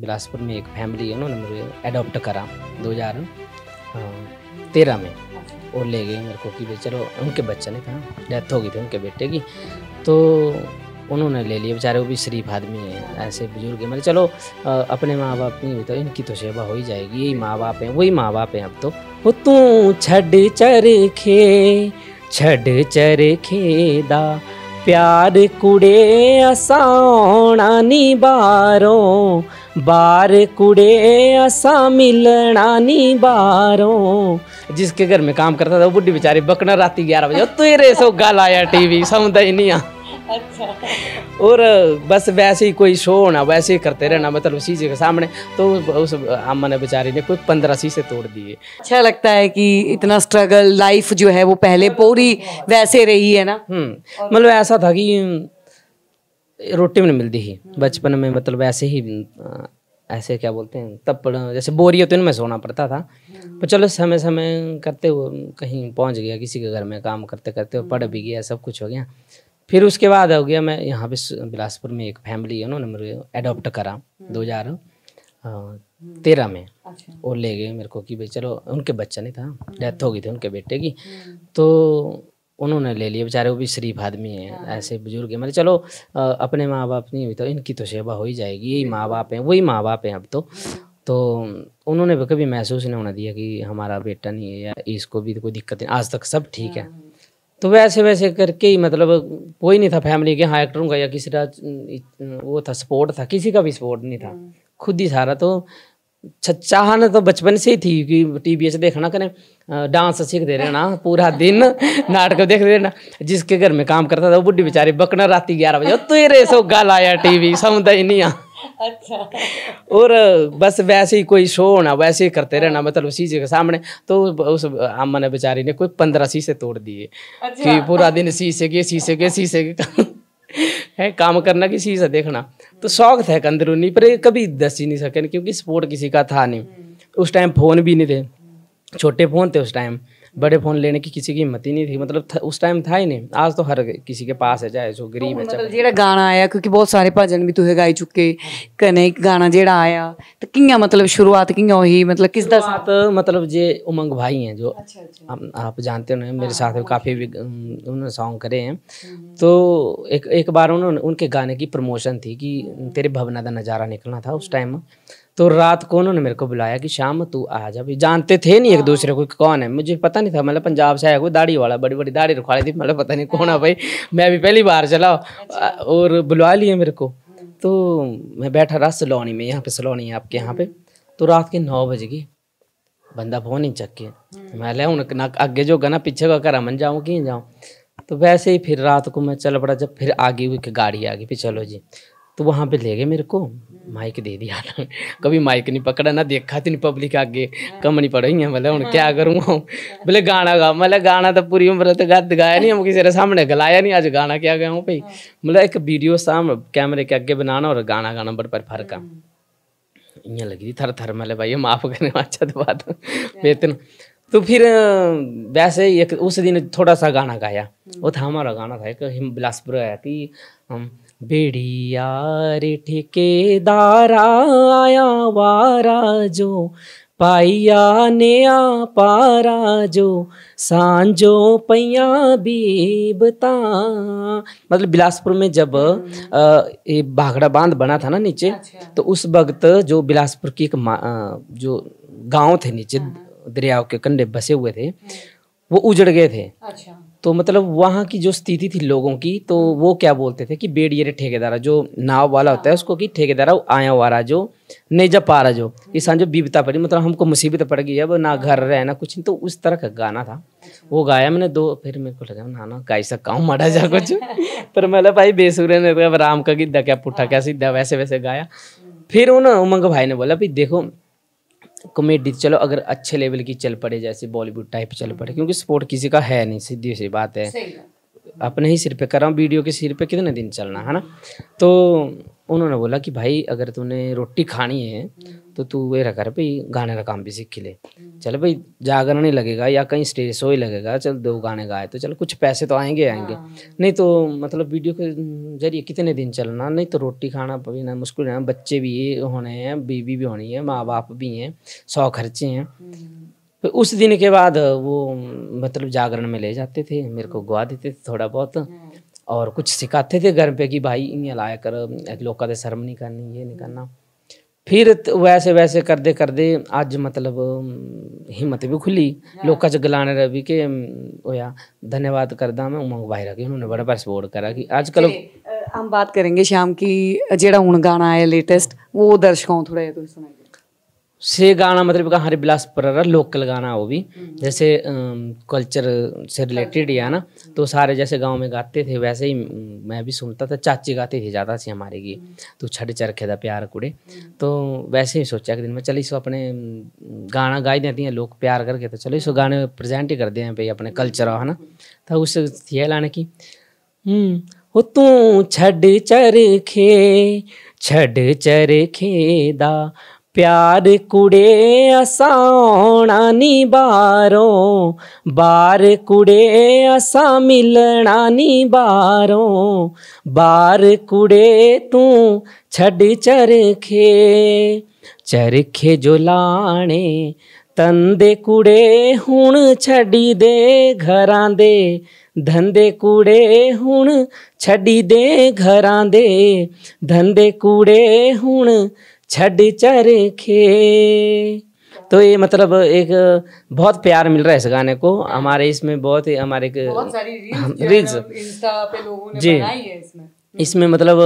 बिलासपुर में एक फैमिली है उन्होंने मुझे अडोप्ट करा दो हजार हाँ, तेरह में और ले गए मेरे को कि भाई चलो उनके बच्चे ने कहा डेथ हो गई थी उनके बेटे की तो उन्होंने ले लिए बेचारे वो भी शरीफ आदमी हैं ऐसे बुजुर्ग मतलब चलो अपने माँ बाप नहीं हुई मतलब तो इनकी तो सेवा हो ही जाएगी यही माँ बाप हैं वही माँ बाप हैं अब तो वो तू छड़ चरखे दा प्यार कुड़े असाणा निबारो बार कुड़े ऐसा मिलना नहीं बारों जिसके घर में काम करता था वो बुढ़ी बेचारी बकना रात ग्यारह बजे तेरे सो गल आया टीवी समझ ही नहीं आ अच्छा और बस वैसे ही कोई शो होना वैसे ही करते रहना मतलब शीशे के सामने तो उस अम्मा ने बेचारी ने कोई पंद्रह शीशे तोड़ दिए अच्छा लगता है कि इतना स्ट्रगल लाइफ जो है वो पहले पूरी हाँ। वैसे रही है ना हम्म, मतलब ऐसा था कि रोटी भी नहीं मिलती ही बचपन में मतलब ऐसे ही ऐसे क्या बोलते हैं तब जैसे बोरी होती में सोना पड़ता था पर चलो समय समय करते हुए कहीं पहुंच गया किसी के घर में काम करते करते पढ़ भी गया सब कुछ हो गया फिर उसके बाद हो गया मैं यहाँ पे बिलासपुर में एक फैमिली है उन्होंने मेरे एडोप्ट करा हम्म। दो हज़ार तेरह में अच्छा। वो ले गए मेरे को कि भाई चलो उनके बच्चा नहीं था डेथ हम्म। हो गई थी उनके बेटे की हम्म। तो उन्होंने ले लिए बेचारे वो भी शरीफ आदमी हैं हाँ, हाँ। ऐसे बुजुर्ग हैं मतलब चलो अपने माँ बाप नहीं हुई तो इनकी तो सेवा हो ही जाएगी यही माँ बाप हैं वही माँ बाप हैं अब तो तो उन्होंने कभी महसूस नहीं होना दिया कि हमारा बेटा नहीं है या इसको भी कोई दिक्कत नहीं आज तक सब ठीक है हाँ। तो वैसे वैसे करके ही मतलब कोई नहीं था फैमिली के हाँ एक्टरों का या किसी का वो था सपोर्ट था किसी का भी सपोर्ट नहीं था खुद ही सारा तो चाहन तो बचपन से ही थी कि टी देखना कने डांस सीखते रहना पूरा दिन नाटक देखते रहना जिसके घर में काम करता था वो बुढ़ी बेचारी बकना राती ग्यारह बजे तेरे सो गल आया टीवी समझ ही नहीं आ अच्छा और बस वैसे ही कोई शो होना वैसे ही करते रहना मतलब शीशे के सामने तो उस अम्मा ने बेचारी ने कोई पंद्रह शीशे तोड़ दिए अच्छा। कि पूरा दिन शीशे के शीशे के शीशे के है काम करना किसी से देखना तो शौक था अंदरूनी पर कभी दस ही नहीं सके क्योंकि सपोर्ट किसी का था नहीं हम्म। उस टाइम फ़ोन भी नहीं थे छोटे फ़ोन थे उस टाइम बड़े फ़ोन लेने की किसी की हिम्मत ही नहीं थी मतलब था, उस टाइम था ही नहीं आज तो हर किसी के पास है चाहे जो तो गरीब है मतलब जेड़ा गाना आया क्योंकि बहुत सारे भजन भी तुहे गाई चुके कने गाना जेड़ा आया तो कियां मतलब शुरुआत कि हुई मतलब किस दस मतलब जे उमंग भाई हैं जो अच्छा, अच्छा। आप जानते हो मेरे हाँ, साथ हाँ। काफ़ी उन्होंने सॉन्ग करे हैं हम्म, हम्म। तो एक एक बार उन्होंने उनके गाने की प्रमोशन थी कि हम्म। तेरे भवना का नज़ारा निकलना था उस टाइम तो रात को उन्होंने मेरे को बुलाया कि शाम तू आ जा भी जानते थे नहीं एक हाँ। दूसरे को कौन है मुझे पता नहीं था मतलब पंजाब से आया कोई दाढ़ी वाला बड़ी बड़ी दाढ़ी रखवाली थी मतलब पता नहीं कौन है भाई हाँ। मैं भी पहली बार चला अच्छा। और बुला लिया मेरे को हाँ। तो मैं बैठा रहा सलोनी में यहाँ पे सलोनी है आपके यहाँ पे तो रात के नौ बज गई बंदा फोन ही चक्के मैं ले ना आगे जो ना पीछे का घर मन जाऊँ कि जाऊँ तो वैसे ही फिर रात को मैं चल पड़ा जब फिर आगे हुई कि गाड़ी आ गई फिर चलो जी तो वहाँ पे ले गए मेरे को हम्म। माइक दे दिया था कभी माइक नहीं पकड़ा ना देखा थी तो नहीं पब्लिक आगे कम नहीं पड़ी है मतलब हूँ क्या करूँगा हाँ। बोले गाना गा मतलब गाना तो पूरी उम्र तो गद गाया नहीं हम किसी सामने गलाया नहीं आज गाना क्या गया हूँ भाई हाँ। मतलब एक वीडियो साम कैमरे के आगे बनाना और गाना गाना बड़ पर फर्क है हम्म। यहाँ लगी थर थर मतलब भाई माफ़ करने अच्छा तो बात बेतन अच्छा। तो, तो फिर वैसे एक उस दिन थोड़ा सा गाना गाया हम्म। वो था हमारा गाना था एक बिलासपुर आया कि हम बेड़ियार ठेकेदारा आया वारा जो पाइया आ पारा जो सांझो पैया बीबता मतलब बिलासपुर में जब हम्म। ये भागड़ा बांध बना था ना नीचे अच्छा। तो उस वक्त जो बिलासपुर की एक जो गांव थे नीचे हाँ, हाँ। दरियाओं के कंडे बसे हुए थे हम्म। वो उजड़ गए थे अच्छा। तो मतलब वहाँ की जो स्थिति थी लोगों की तो वो क्या बोलते थे कि बेड ये ठेकेदारा जो नाव वाला होता है उसको कि ठेकेदारा आया वारा जो नहीं जा पा रहा जो किसान जो बीबता पड़ी मतलब हमको मुसीबत पड़ गई अब ना घर रहे ना कुछ तो उस तरह का गाना था वो गाया मैंने दो फिर मेरे को लगा ना ना गाई सकता हूँ मरा जा कुछ पर मैं मतलब भाई बेसुरे ने राम का गिद्धा क्या पुट्ठा क्या सीधा वैसे वैसे गाया फिर उन उमंग भाई ने बोला भाई देखो कॉमेडी चलो अगर अच्छे लेवल की चल पड़े जैसे बॉलीवुड टाइप चल पड़े हम्म। क्योंकि सपोर्ट किसी का है नहीं सीधी सी बात है अपने ही सिर पे कर रहा हूँ वीडियो के सिर पे कितने दिन चलना है ना तो उन्होंने बोला कि भाई अगर तूने रोटी खानी है हम्म। तो तू वे रखा भाई गाने का काम भी सीख ले चल भाई जागरण नहीं लगेगा या कहीं स्टेज शो ही लगेगा चल दो गाने गाए तो चल कुछ पैसे तो आएंगे आएंगे हाँ। नहीं तो मतलब वीडियो के जरिए कितने दिन चलना नहीं तो रोटी खाना पीना मुश्किल है बच्चे भी होने हैं बीवी भी होनी है माँ बाप भी हैं सौ खर्चे हैं हम्म। उस दिन के बाद वो मतलब जागरण में ले जाते थे मेरे को गुआ देते थे थोड़ा बहुत हाँ। और कुछ सिखाते थे घर पे कि भाई इन्हें लाया कर लोगों कहते शर्म नहीं करनी ये नहीं करना फिर वैसे वैसे करते करते कर अज मतलब हिम्मत भी खुली हाँ। लोग गलाने रह भी के होया धन्यवाद करदा मैं उमंग भाई रखी उन्होंने बड़ा पर सपोर्ट करा कि आजकल हम बात करेंगे शाम की जेड़ा हूँ गाना है लेटेस्ट वो दर्शकों थोड़ा तो सुनाइए से गाना मतलब का हमारे बिलासपुर लोकल गाना वो भी हम्म। जैसे कल्चर से रिलेटेड या ना हम्म। तो सारे जैसे गांव में गाते थे वैसे ही मैं भी सुनता था चाची गाते थे ज़्यादा सी हमारे की हम्म। तो छठ चरखे था प्यार कुड़े तो वैसे ही सोचा एक दिन में चलो इसको अपने गाना गाई देती हैं लोग प्यार करके तो चलो इसको गाने प्रजेंट ही कर दे भाई अपने कल्चर है ना तो उस लाने की हो तू छड़ चरखे चरखे दा प्यार कुड़े असां नी बारो बार कुड़े असां मिलणा नी बारो बार कुड़े तूं छॾ चरखे चरखे जो लाणे ਤੰਦੇ ਕੁੜੇ ਹੁਣ ਛੱਡੀ दे ਘਰਾਂ ਦੇ ਧੰਦੇ ਕੁੜੇ ਹੁਣ ਛੱਡੀ ਦੇ ਘਰਾਂ ਦੇ ਧੰਦੇ ਕੁੜੇ ਹੁਣ छड़ी चरखे तो ये मतलब एक बहुत प्यार मिल रहा है इस गाने को हमारे इसमें बहुत ही हमारे एक रील्स जी इसमें मतलब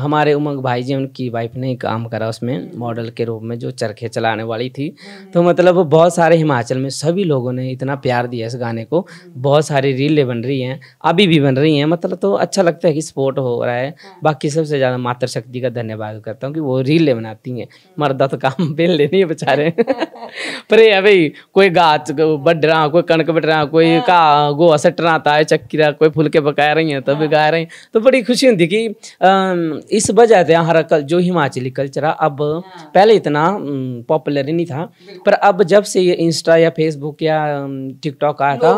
हमारे उमंग भाई जी उनकी वाइफ ने काम करा उसमें मॉडल हम्म। के रूप में जो चरखे चलाने वाली थी हम्म। तो मतलब बहुत सारे हिमाचल में सभी लोगों ने इतना प्यार दिया इस गाने को हम्म। बहुत सारी रीलें बन रही हैं अभी भी बन रही हैं मतलब तो अच्छा लगता है कि सपोर्ट हो रहा है हाँ। बाकी सबसे ज़्यादा मातृशक्ति का धन्यवाद करता हूँ कि वो रीलें बनाती हैं मरदा तो काम बेल लेनी है बेचारे पर भाई कोई गाच बढ़ रहा कोई कणक बढ़ रहा कोई हाँ। का गोहा सट रहा था चक्की रहा कोई फुलके पका रही हैं तब हाँ। गा रही हैं तो बड़ी खुशी होती देखिए इस वजह से हमारा कल जो हिमाचली कल्चर है अब हाँ। पहले इतना पॉपुलर ही नहीं था पर अब जब से ये इंस्टा या फेसबुक या टिकटॉक आया था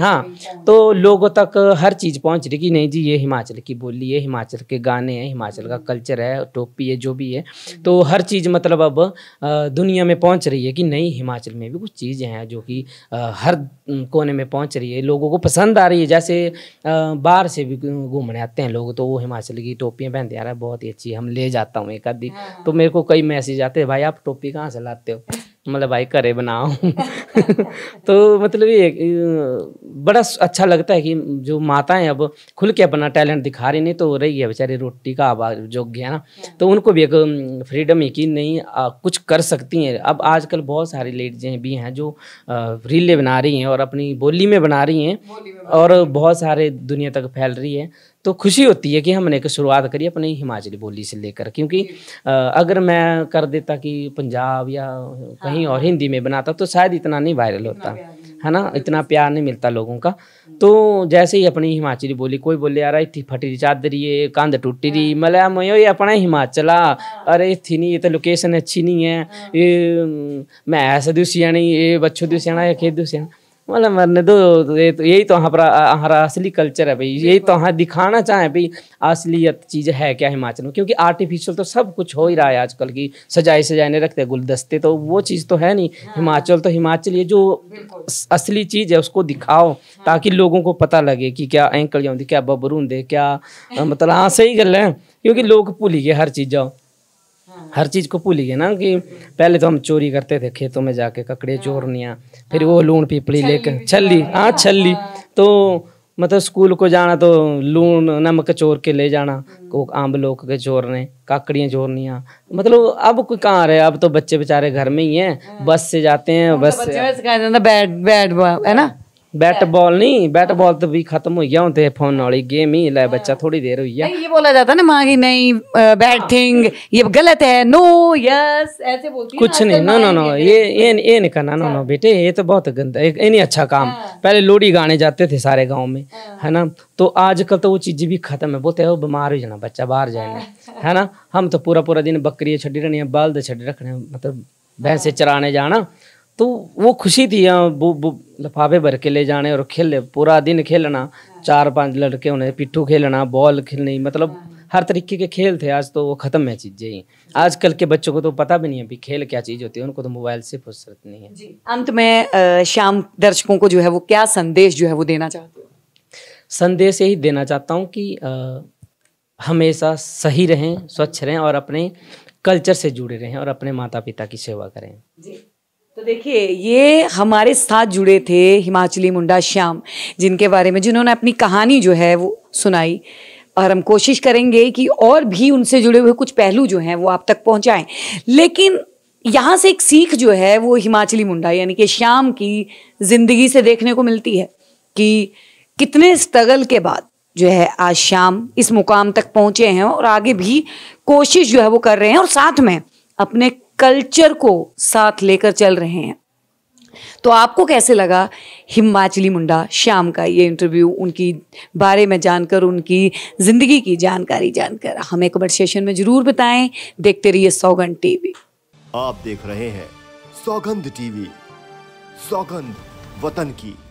हाँ तो लोगों तक हर चीज़ पहुँच रही कि नहीं जी ये हिमाचल की बोली है हिमाचल के गाने हैं हिमाचल का हम्म। कल्चर है टोपी है जो भी है हम्म। तो हर चीज़ मतलब अब दुनिया में पहुँच रही है कि नहीं हिमाचल में भी कुछ चीज़ें हैं जो कि हर कोने में पहुँच रही है लोगों को पसंद आ रही है जैसे बाहर से भी घूमने आते हैं लोग तो वो हिमाचल की टोपियाँ पहनते यार बहुत ही अच्छी हम ले जाता हूँ एक आधी हाँ। तो मेरे को कई मैसेज आते हैं भाई आप टोपी कहाँ से लाते हो मतलब भाई करे बनाओ तो मतलब ये बड़ा अच्छा लगता है कि जो माताएं अब खुल के अपना टैलेंट दिखा रही नहीं तो रही है बेचारे रोटी का आवाज जो गया ना हाँ। तो उनको भी एक फ्रीडम है कि नहीं आ, कुछ कर सकती हैं अब आजकल बहुत सारी लेडीजें भी हैं जो रीलें बना रही हैं और अपनी बोली में बना रही हैं और बहुत सारे दुनिया तक फैल रही है तो खुशी होती है कि हमने एक शुरुआत करी अपनी हिमाचली बोली से लेकर क्योंकि अगर मैं कर देता कि पंजाब या कहीं और हाँ। हिंदी में बनाता तो शायद इतना नहीं वायरल होता है ना इतना प्यार नहीं मिलता लोगों का हम्म। तो जैसे ही अपनी हिमाचली बोली कोई बोले यार इतनी फटी रही चादरी है कंध टूटी रही हाँ। मलया मयो ये अपना हिमाचला हाँ। अरे इतनी नहीं ये तो लोकेशन अच्छी नहीं है ये मैं ऐसा आनी ये बच्चों दूसियाणा या खेत दूसियाणा मतलब मरने दो ये तो यही तो हमारा हमारा असली कल्चर है भाई यही तो हाँ दिखाना चाहें भाई असलियत चीज़ है क्या हिमाचल में क्योंकि आर्टिफिशियल तो सब कुछ हो ही रहा है आजकल की सजाए सजाने रखते गुलदस्ते तो वो चीज़ तो है नहीं हाँ। हिमाचल तो हिमाचल ये जो असली चीज़ है उसको दिखाओ हाँ। ताकि लोगों को पता लगे कि क्या एंकल जाऊँ क्या बबरू दे क्या मतलब हाँ सही गल है क्योंकि हाँ। लोग भूलिए गए हर चीज़ जाओ हर चीज़ को भूल गए ना कि पहले तो हम चोरी करते थे खेतों में जाके ककड़े हाँ। चोरनियाँ फिर वो हाँ। लून पीपड़ी लेकर हाँ, छल्ली हाँ छल्ली तो मतलब स्कूल को जाना तो लून नमक चोर के ले जाना हम्म। को आम लोग के चोरने काकड़ियाँ चोरनियाँ मतलब अब कोई कहाँ रहे अब तो बच्चे बेचारे घर में ही हैं बस से जाते हैं तो बस से बैट बैट है ना बैट बॉल नहीं बैट बॉल तो भी खत्म हो गया होते फोन वाली गेम ही ले बच्चा थोड़ी देर हुई है ये बोला जाता ना माँ की नहीं बैड थिंग हाँ। ये गलत है नो यस ऐसे बोलती कुछ नहीं नो नो नो ये ये ये नहीं करना नो नो बेटे ये तो बहुत गंदा ये नहीं अच्छा काम पहले लोडी गाने जाते थे सारे गाँव में है ना तो आजकल तो वो चीज भी खत्म है बोलते है बीमार हो जाना बच्चा बाहर जाना है ना हम तो पूरा पूरा दिन बकरी छड़ी रखनी है बल्द छड़ी रखने मतलब भैंसे चराने जाना तो वो खुशी थी वो, हाँ, वो लफाफे भर के ले जाने और खेल पूरा दिन खेलना चार पांच लड़के उन्हें पिट्ठू खेलना बॉल खेलनी मतलब हर तरीके के खेल थे आज तो वो खत्म है चीजें ही आजकल के बच्चों को तो पता भी नहीं है भी खेल क्या चीज होती है उनको तो मोबाइल से फुर्सत नहीं है अंत में शाम दर्शकों को जो है वो क्या संदेश जो है वो देना चाहते संदेश यही देना चाहता हूँ कि हमेशा सही रहें स्वच्छ रहें और अपने कल्चर से जुड़े रहें और अपने माता पिता की सेवा करें जी तो देखिए ये हमारे साथ जुड़े थे हिमाचली मुंडा श्याम जिनके बारे में जिन्होंने अपनी कहानी जो है वो सुनाई और हम कोशिश करेंगे कि और भी उनसे जुड़े हुए कुछ पहलू जो हैं वो आप तक पहुंचाएं लेकिन यहाँ से एक सीख जो है वो हिमाचली मुंडा यानी कि श्याम की ज़िंदगी से देखने को मिलती है कि कितने स्ट्रगल के बाद जो है आज शाम इस मुकाम तक पहुंचे हैं और आगे भी कोशिश जो है वो कर रहे हैं और साथ में अपने कल्चर को साथ लेकर चल रहे हैं तो आपको कैसे लगा हिमाचली मुंडा श्याम का ये इंटरव्यू उनकी बारे में जानकर उनकी ज़िंदगी की जानकारी जानकर हमें कमेंट सेशन में ज़रूर बताएं देखते रहिए सौगंध टीवी आप देख रहे हैं सौगंध टीवी सौगंध वतन की